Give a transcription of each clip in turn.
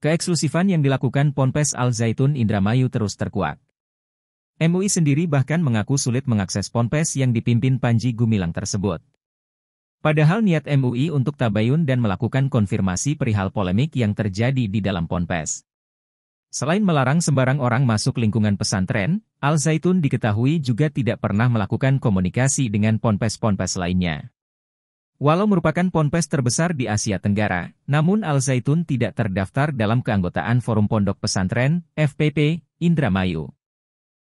Keeksklusifan yang dilakukan Ponpes Al Zaitun Indramayu terus terkuak. MUI sendiri bahkan mengaku sulit mengakses Ponpes yang dipimpin Panji Gumilang tersebut. Padahal niat MUI untuk tabayun dan melakukan konfirmasi perihal polemik yang terjadi di dalam Ponpes. Selain melarang sembarang orang masuk lingkungan pesantren, Al Zaitun diketahui juga tidak pernah melakukan komunikasi dengan Ponpes-Ponpes lainnya. Walau merupakan ponpes terbesar di Asia Tenggara, namun Al Zaitun tidak terdaftar dalam keanggotaan Forum Pondok Pesantren, FPP, Indramayu.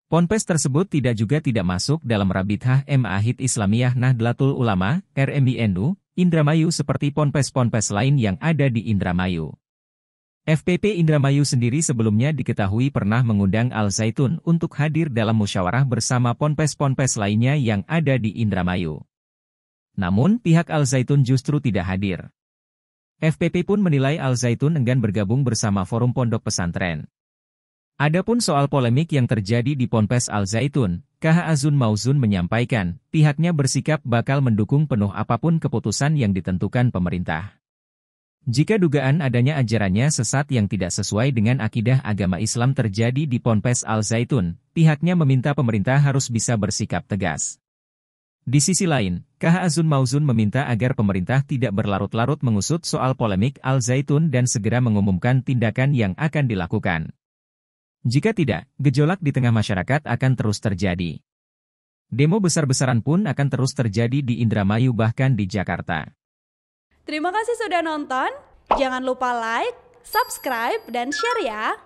Ponpes tersebut tidak juga tidak masuk dalam Rabithah Ma'ahid Islamiyah Nahdlatul Ulama, RMINU, Indramayu seperti ponpes-ponpes lain yang ada di Indramayu. FPP Indramayu sendiri sebelumnya diketahui pernah mengundang Al Zaitun untuk hadir dalam musyawarah bersama ponpes-ponpes lainnya yang ada di Indramayu. Namun, pihak Al-Zaitun justru tidak hadir. FPP pun menilai Al-Zaitun enggan bergabung bersama Forum Pondok Pesantren. Adapun soal polemik yang terjadi di Ponpes Al-Zaitun, KH Azun Mauzun menyampaikan, pihaknya bersikap bakal mendukung penuh apapun keputusan yang ditentukan pemerintah. Jika dugaan adanya ajarannya sesat yang tidak sesuai dengan akidah agama Islam terjadi di Ponpes Al-Zaitun, pihaknya meminta pemerintah harus bisa bersikap tegas. Di sisi lain, KH Azun Mauzun meminta agar pemerintah tidak berlarut-larut mengusut soal polemik Al-Zaitun dan segera mengumumkan tindakan yang akan dilakukan. Jika tidak, gejolak di tengah masyarakat akan terus terjadi. Demo besar-besaran pun akan terus terjadi di Indramayu bahkan di Jakarta. Terima kasih sudah nonton. Jangan lupa like, subscribe, dan share ya!